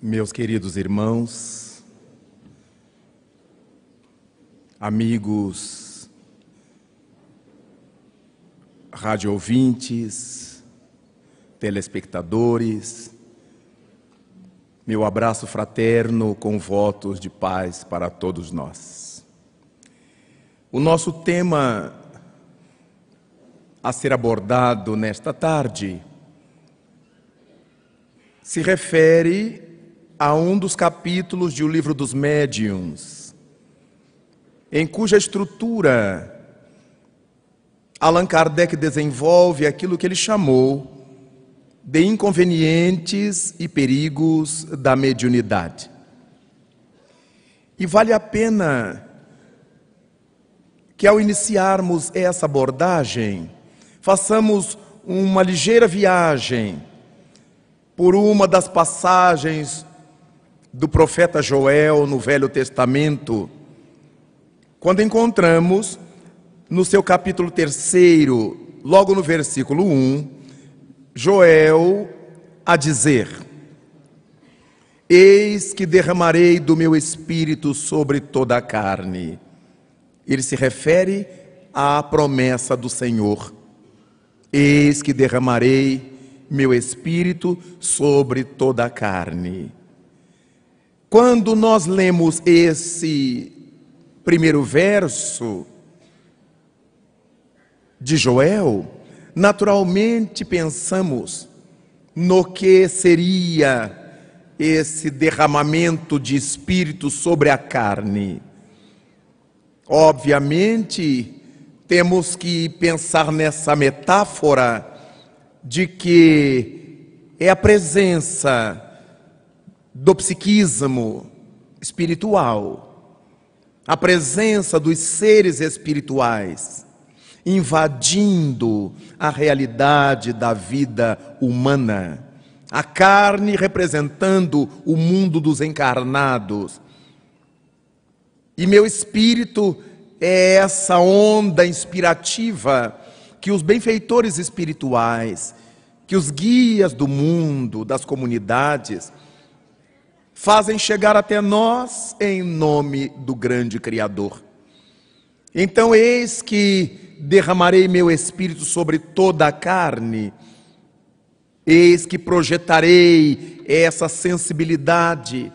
Meus queridos irmãos, amigos, rádio ouvintes, telespectadores, meu abraço fraterno com votos de paz para todos nós. O nosso tema a ser abordado nesta tarde se refere a um dos capítulos de O Livro dos Médiuns, em cuja estrutura Allan Kardec desenvolve aquilo que ele chamou de inconvenientes e perigos da mediunidade. E vale a pena que, ao iniciarmos essa abordagem, façamos uma ligeira viagem por uma das passagens do profeta Joel no Velho Testamento, quando encontramos no seu capítulo 3, logo no versículo 1, Joel a dizer: Eis que derramarei do meu espírito sobre toda a carne. Ele se refere à promessa do Senhor: Eis que derramarei meu espírito sobre toda a carne. Quando nós lemos esse primeiro verso de Joel, naturalmente pensamos no que seria esse derramamento de espírito sobre a carne. Obviamente, temos que pensar nessa metáfora de que é a presença do psiquismo espiritual, a presença dos seres espirituais invadindo a realidade da vida humana. A carne representando o mundo dos encarnados. E meu espírito é essa onda inspirativa que os benfeitores espirituais, que os guias do mundo, das comunidades, fazem chegar até nós em nome do grande Criador. Então, eis que derramarei meu espírito sobre toda a carne, eis que projetarei essa sensibilidade,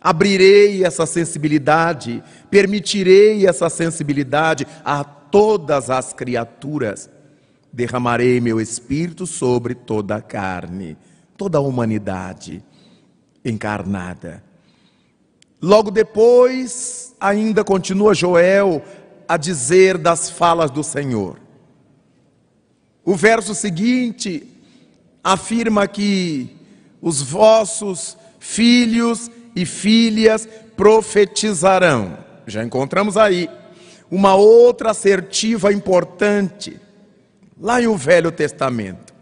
abrirei essa sensibilidade, permitirei essa sensibilidade a todas as criaturas. Derramarei meu espírito sobre toda a carne, toda a humanidade encarnada. Logo depois, ainda continua Joel a dizer das falas do Senhor. O verso seguinte afirma que os vossos filhos e filhas profetizarão. Já encontramos aí uma outra assertiva importante, lá em o Velho Testamento.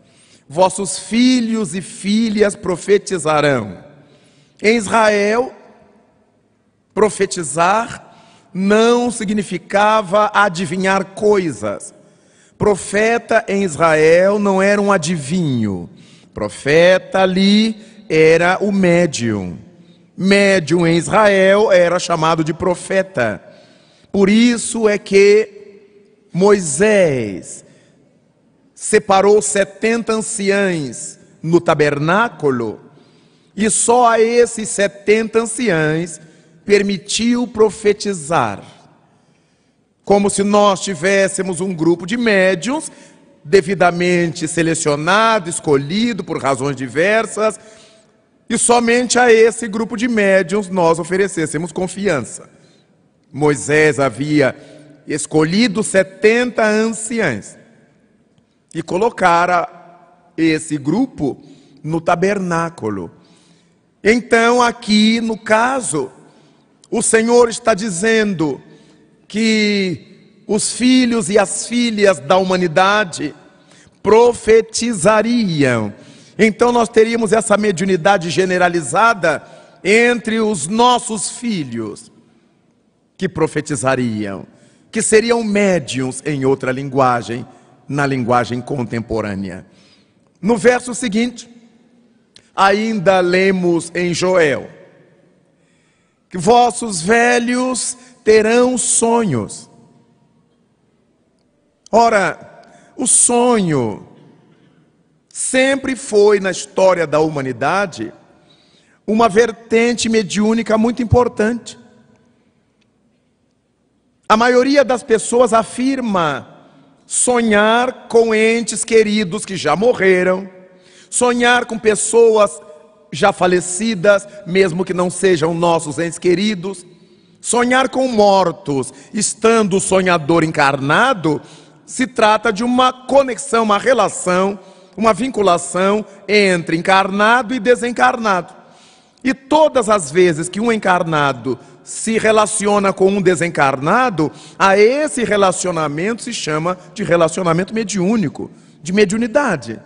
Vossos filhos e filhas profetizarão. Em Israel, profetizar não significava adivinhar coisas. Profeta em Israel não era um adivinho. Profeta ali era o médium. Médium em Israel era chamado de profeta. Por isso é que Moisés separou 70 anciães no tabernáculo e só a esses setenta anciães permitiu profetizar. Como se nós tivéssemos um grupo de médiums devidamente selecionado, escolhido por razões diversas, e somente a esse grupo de médiums nós oferecêssemos confiança. Moisés havia escolhido 70 anciãs e colocara esse grupo no tabernáculo. Então, aqui no caso, o Senhor está dizendo que os filhos e as filhas da humanidade profetizariam. Então, nós teríamos essa mediunidade generalizada entre os nossos filhos que profetizariam, que seriam médiums em outra linguagem, na linguagem contemporânea. No verso seguinte, ainda lemos em Joel: que vossos velhos terão sonhos. Ora, o sonho sempre foi na história da humanidade uma vertente mediúnica muito importante. A maioria das pessoas afirma sonhar com entes queridos que já morreram, Sonhar com pessoas já falecidas, mesmo que não sejam nossos entes queridos. Sonhar com mortos, estando o sonhador encarnado, se trata de uma conexão, uma relação, uma vinculação entre encarnado e desencarnado. E todas as vezes que um encarnado se relaciona com um desencarnado, a esse relacionamento se chama de relacionamento mediúnico, de mediunidade.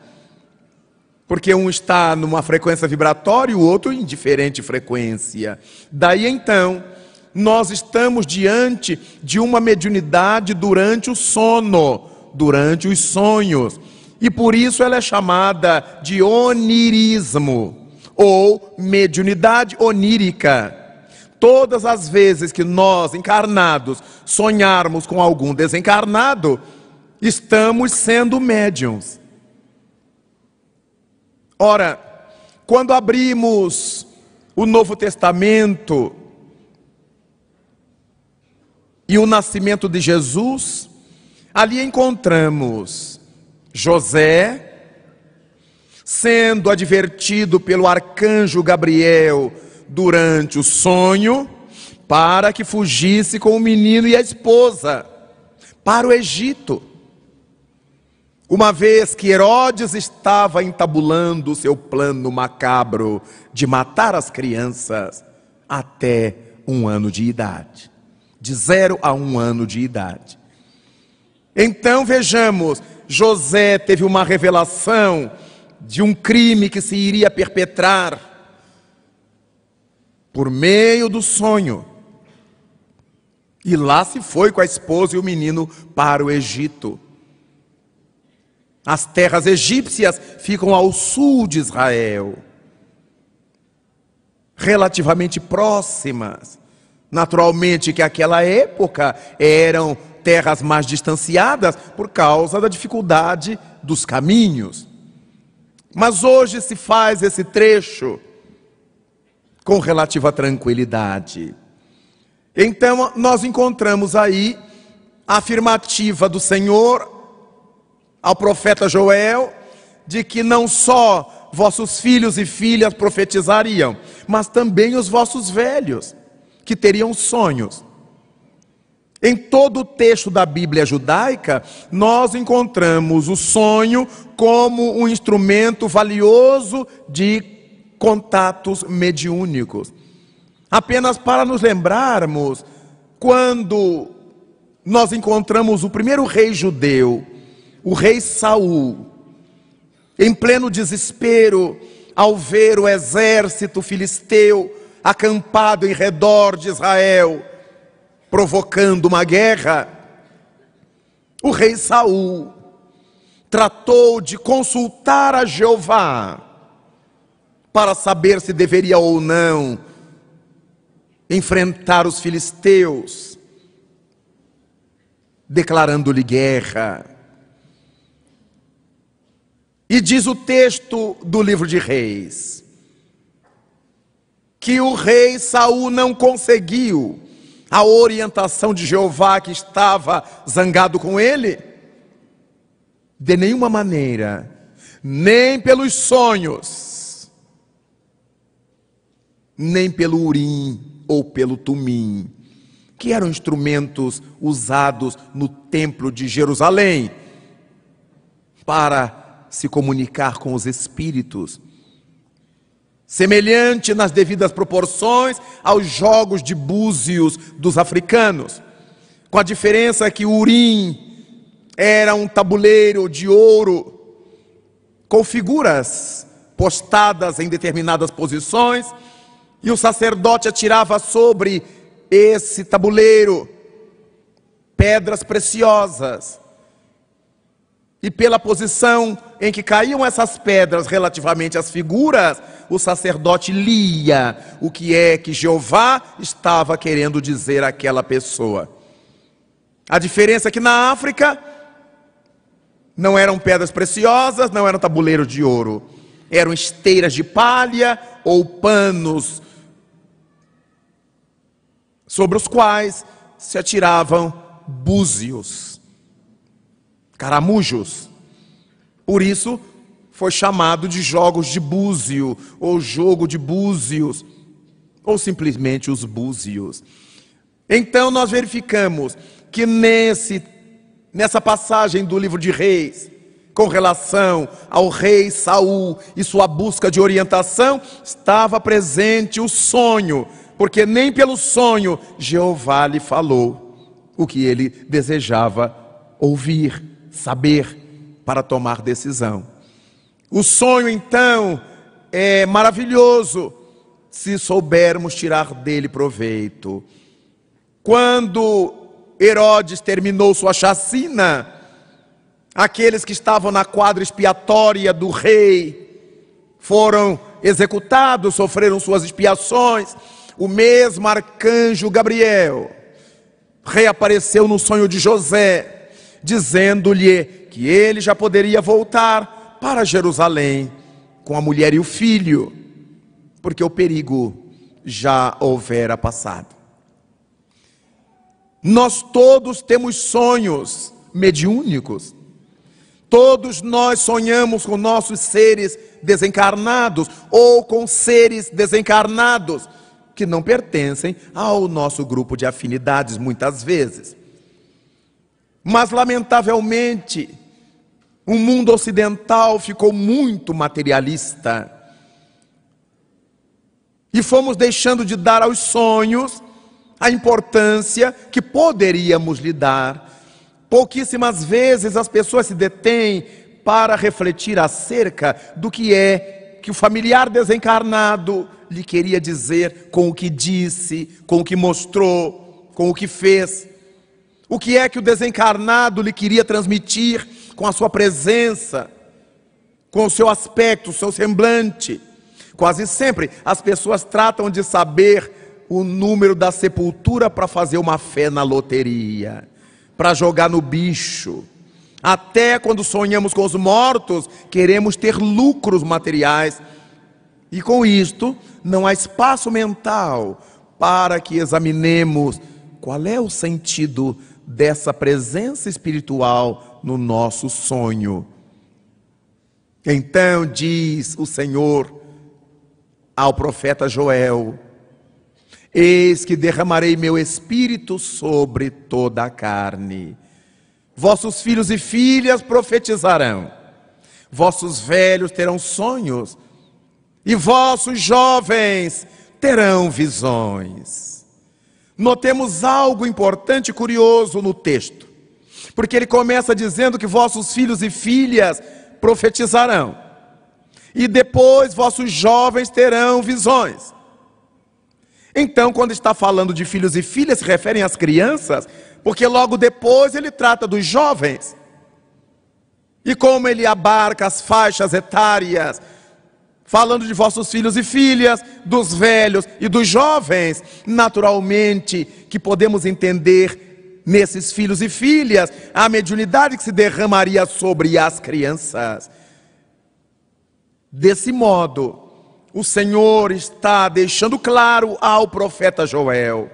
Porque um está numa frequência vibratória e o outro em diferente frequência. Daí então, nós estamos diante de uma mediunidade durante o sono, durante os sonhos. E por isso ela é chamada de onirismo ou mediunidade onírica. Todas as vezes que nós, encarnados, sonharmos com algum desencarnado, estamos sendo médiums. Ora, quando abrimos o Novo Testamento e o nascimento de Jesus, ali encontramos José sendo advertido pelo arcanjo Gabriel durante o sonho para que fugisse com o menino e a esposa para o Egito uma vez que Herodes estava entabulando o seu plano macabro de matar as crianças até um ano de idade de zero a um ano de idade. Então vejamos: José teve uma revelação de um crime que se iria perpetrar por meio do sonho. E lá se foi com a esposa e o menino para o Egito. As terras egípcias ficam ao sul de Israel, relativamente próximas. Naturalmente que aquela época eram terras mais distanciadas por causa da dificuldade dos caminhos. Mas hoje se faz esse trecho com relativa tranquilidade. Então nós encontramos aí a afirmativa do Senhor ao profeta Joel de que não só vossos filhos e filhas profetizariam, mas também os vossos velhos, que teriam sonhos. Em todo o texto da Bíblia judaica, nós encontramos o sonho como um instrumento valioso de contatos mediúnicos. Apenas para nos lembrarmos, quando nós encontramos o primeiro rei judeu, o rei Saul, em pleno desespero, ao ver o exército filisteu acampado em redor de Israel, provocando uma guerra, o rei Saul tratou de consultar a Jeová para saber se deveria ou não enfrentar os filisteus, declarando-lhe guerra. E diz o texto do livro de Reis que o rei Saul não conseguiu a orientação de Jeová que estava zangado com ele de nenhuma maneira, nem pelos sonhos, nem pelo urim ou pelo tumim, que eram instrumentos usados no templo de Jerusalém para se comunicar com os espíritos. Semelhante nas devidas proporções aos jogos de búzios dos africanos, com a diferença que o urim era um tabuleiro de ouro com figuras postadas em determinadas posições, e o sacerdote atirava sobre esse tabuleiro pedras preciosas e pela posição em que caíam essas pedras relativamente às figuras, o sacerdote lia o que é que Jeová estava querendo dizer àquela pessoa. A diferença é que na África não eram pedras preciosas, não eram tabuleiros de ouro, eram esteiras de palha ou panos sobre os quais se atiravam búzios caramujos. Por isso, foi chamado de jogos de búzio, ou jogo de búzios, ou simplesmente os búzios. Então nós verificamos que nesse, nessa passagem do livro de Reis, com relação ao rei Saul e sua busca de orientação, estava presente o sonho, porque nem pelo sonho Jeová lhe falou o que ele desejava ouvir saber para tomar decisão. O sonho, então, é maravilhoso se soubermos tirar dele proveito. Quando Herodes terminou sua chacina, aqueles que estavam na quadra expiatória do rei foram executados, sofreram suas expiações. O mesmo arcanjo Gabriel reapareceu no sonho de José dizendo-lhe que ele já poderia voltar para Jerusalém com a mulher e o filho, porque o perigo já houvera passado. Nós todos temos sonhos mediúnicos. Todos nós sonhamos com nossos seres desencarnados ou com seres desencarnados que não pertencem ao nosso grupo de afinidades, muitas vezes. Mas, lamentavelmente, o mundo ocidental ficou muito materialista. E fomos deixando de dar aos sonhos a importância que poderíamos lhe dar. Pouquíssimas vezes as pessoas se detêm para refletir acerca do que é que o familiar desencarnado lhe queria dizer com o que disse, com o que mostrou, com o que fez. O que é que o desencarnado lhe queria transmitir com a sua presença, com o seu aspecto, o seu semblante? Quase sempre as pessoas tratam de saber o número da sepultura para fazer uma fé na loteria, para jogar no bicho. Até quando sonhamos com os mortos, queremos ter lucros materiais. E com isto, não há espaço mental para que examinemos qual é o sentido dessa presença espiritual no nosso sonho. Então diz o Senhor ao profeta Joel: Eis que derramarei meu espírito sobre toda a carne. Vossos filhos e filhas profetizarão, vossos velhos terão sonhos, e vossos jovens terão visões notemos algo importante e curioso no texto. Porque ele começa dizendo que vossos filhos e filhas profetizarão, e depois vossos jovens terão visões. Então, quando está falando de filhos e filhas, se referem às crianças, porque logo depois ele trata dos jovens. E como ele abarca as faixas etárias falando de vossos filhos e filhas, dos velhos e dos jovens. Naturalmente que podemos entender nesses filhos e filhas a mediunidade que se derramaria sobre as crianças. Desse modo, o Senhor está deixando claro ao profeta Joel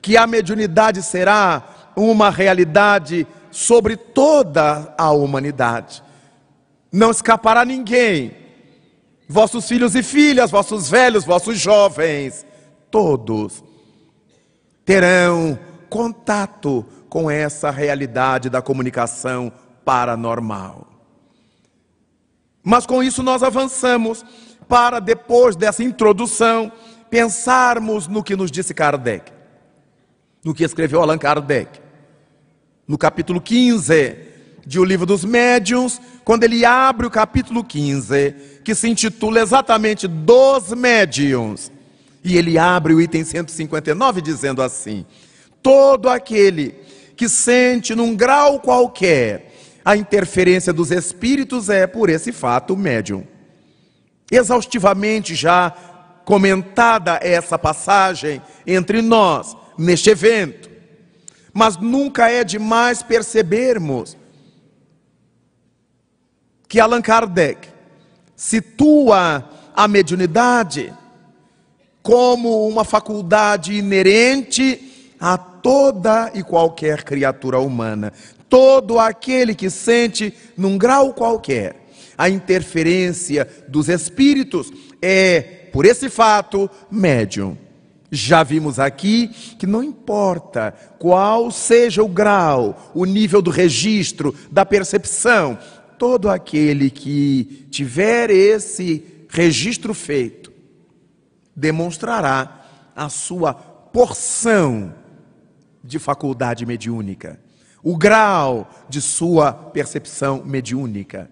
que a mediunidade será uma realidade sobre toda a humanidade. Não escapará ninguém vossos filhos e filhas, vossos velhos, vossos jovens, todos terão contato com essa realidade da comunicação paranormal. Mas com isso nós avançamos para depois dessa introdução pensarmos no que nos disse Kardec, no que escreveu Allan Kardec. No capítulo 15 de O Livro dos Médiuns, quando ele abre o capítulo 15, que se intitula exatamente Dos Médiuns. E ele abre o item 159 dizendo assim: Todo aquele que sente num grau qualquer a interferência dos espíritos é, por esse fato, médium. Exaustivamente já comentada essa passagem entre nós neste evento. Mas nunca é demais percebermos que Allan Kardec situa a mediunidade como uma faculdade inerente a toda e qualquer criatura humana. Todo aquele que sente, num grau qualquer, a interferência dos espíritos é, por esse fato, médium. Já vimos aqui que não importa qual seja o grau, o nível do registro, da percepção, todo aquele que tiver esse registro feito, demonstrará a sua porção de faculdade mediúnica, o grau de sua percepção mediúnica.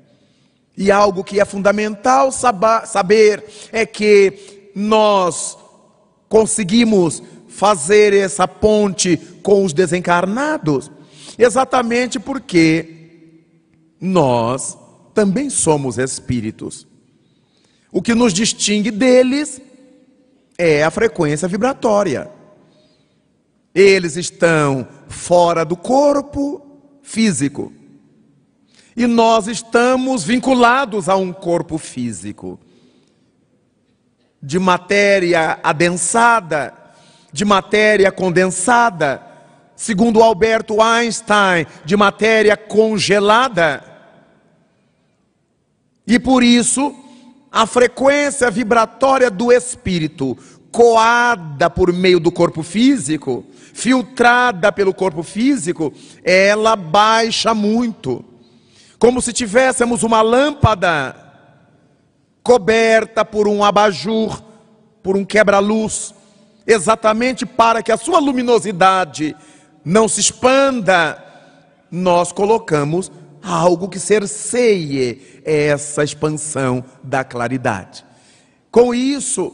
E algo que é fundamental saber é que nós conseguimos fazer essa ponte com os desencarnados, exatamente porque nós também somos espíritos. O que nos distingue deles é a frequência vibratória. Eles estão fora do corpo físico. E nós estamos vinculados a um corpo físico de matéria adensada, de matéria condensada, segundo Alberto Einstein, de matéria congelada. E por isso, a frequência vibratória do espírito, coada por meio do corpo físico, filtrada pelo corpo físico, ela baixa muito. Como se tivéssemos uma lâmpada coberta por um abajur, por um quebra-luz, exatamente para que a sua luminosidade não se expanda, nós colocamos algo que cerceie essa expansão da claridade. Com isso,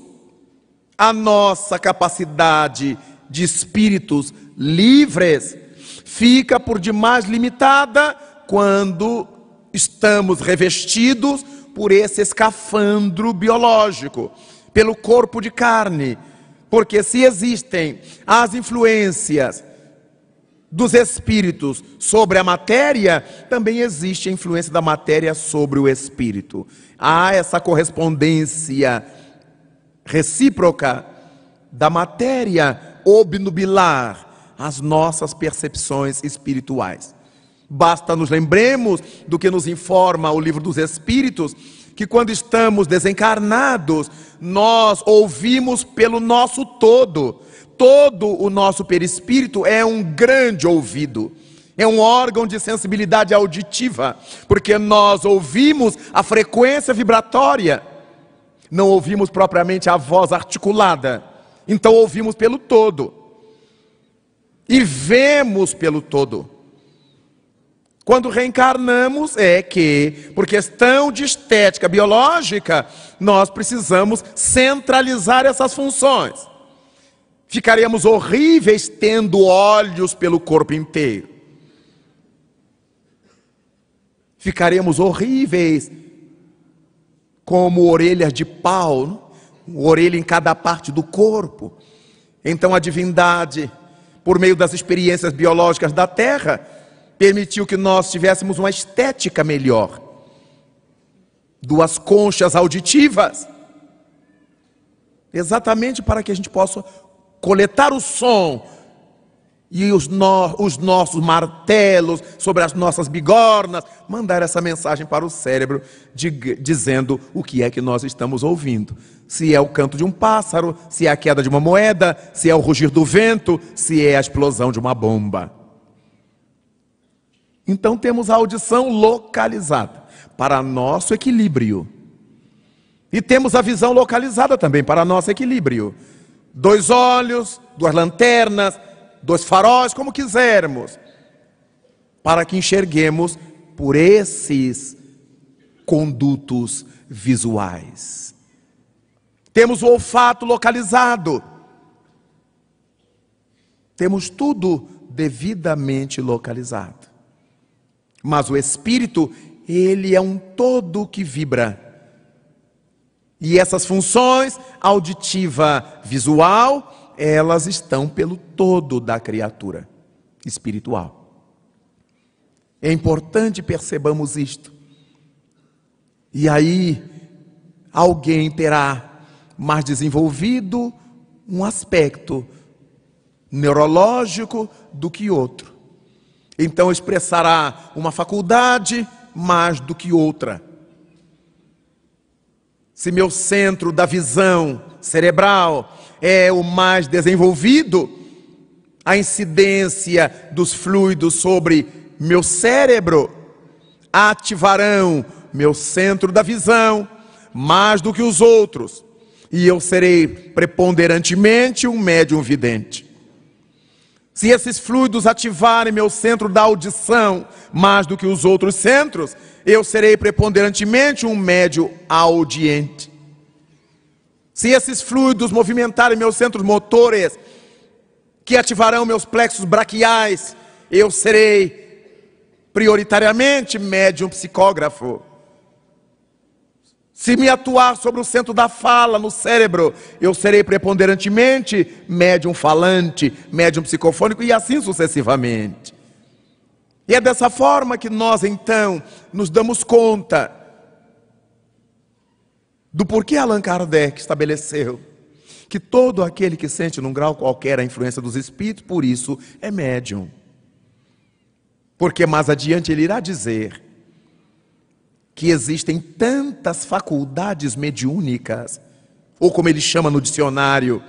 a nossa capacidade de espíritos livres fica por demais limitada quando estamos revestidos por esse escafandro biológico, pelo corpo de carne. Porque se existem as influências dos espíritos sobre a matéria, também existe a influência da matéria sobre o espírito. Há essa correspondência recíproca da matéria obnubilar as nossas percepções espirituais. Basta nos lembremos do que nos informa o livro dos Espíritos, que quando estamos desencarnados, nós ouvimos pelo nosso todo Todo o nosso perispírito é um grande ouvido. É um órgão de sensibilidade auditiva, porque nós ouvimos a frequência vibratória, não ouvimos propriamente a voz articulada, então ouvimos pelo todo e vemos pelo todo. Quando reencarnamos, é que, por questão de estética biológica, nós precisamos centralizar essas funções. Ficaremos horríveis tendo olhos pelo corpo inteiro. Ficaremos horríveis como orelhas de pau, não? orelha em cada parte do corpo. Então a divindade, por meio das experiências biológicas da Terra, permitiu que nós tivéssemos uma estética melhor. Duas conchas auditivas, exatamente para que a gente possa coletar o som e os, no, os, nossos martelos sobre as nossas bigornas, mandar essa mensagem para o cérebro de, dizendo o que é que nós estamos ouvindo. Se é o canto de um pássaro, se é a queda de uma moeda, se é o rugir do vento, se é a explosão de uma bomba. Então temos a audição localizada para nosso equilíbrio. E temos a visão localizada também para nosso equilíbrio dois olhos, duas lanternas, dois faróis, como quisermos, para que enxerguemos por esses condutos visuais. Temos o olfato localizado. Temos tudo devidamente localizado. Mas o espírito, ele é um todo que vibra. E essas funções auditiva, visual, elas estão pelo todo da criatura espiritual. É importante percebamos isto. E aí alguém terá mais desenvolvido um aspecto neurológico do que outro. Então expressará uma faculdade mais do que outra se meu centro da visão cerebral é o mais desenvolvido, a incidência dos fluidos sobre meu cérebro ativarão meu centro da visão mais do que os outros, e eu serei preponderantemente um médium vidente. Se esses fluidos ativarem meu centro da audição mais do que os outros centros, eu serei preponderantemente um médio audiente. Se esses fluidos movimentarem meus centros motores, que ativarão meus plexos braquiais, eu serei prioritariamente médium psicógrafo. Se me atuar sobre o centro da fala, no cérebro, eu serei preponderantemente médium falante, médium psicofônico e assim sucessivamente. E é dessa forma que nós então nos damos conta do porquê Allan Kardec estabeleceu que todo aquele que sente num grau qualquer a influência dos espíritos, por isso é médium. Porque mais adiante ele irá dizer que existem tantas faculdades mediúnicas, ou como ele chama no dicionário,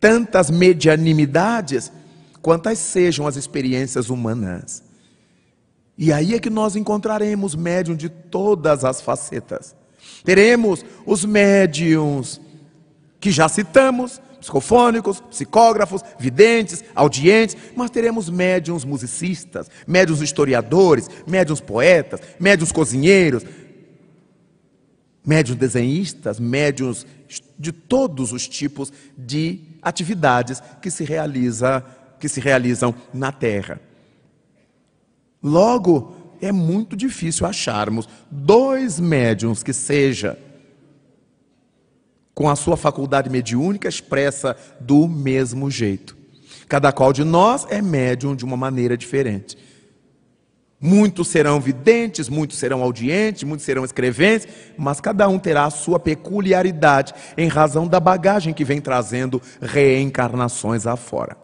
tantas medianimidades, quantas sejam as experiências humanas. E aí é que nós encontraremos médium de todas as facetas. Teremos os médiums que já citamos, psicofônicos, psicógrafos, videntes, audientes, mas teremos médiums musicistas, médiums historiadores, médiums poetas, médiums cozinheiros, médiums desenhistas, médiums de todos os tipos de atividades que se realiza, que se realizam na Terra. Logo, é muito difícil acharmos dois médiums que seja com a sua faculdade mediúnica expressa do mesmo jeito. Cada qual de nós é médium de uma maneira diferente. Muitos serão videntes, muitos serão audientes, muitos serão escreventes, mas cada um terá a sua peculiaridade em razão da bagagem que vem trazendo reencarnações afora.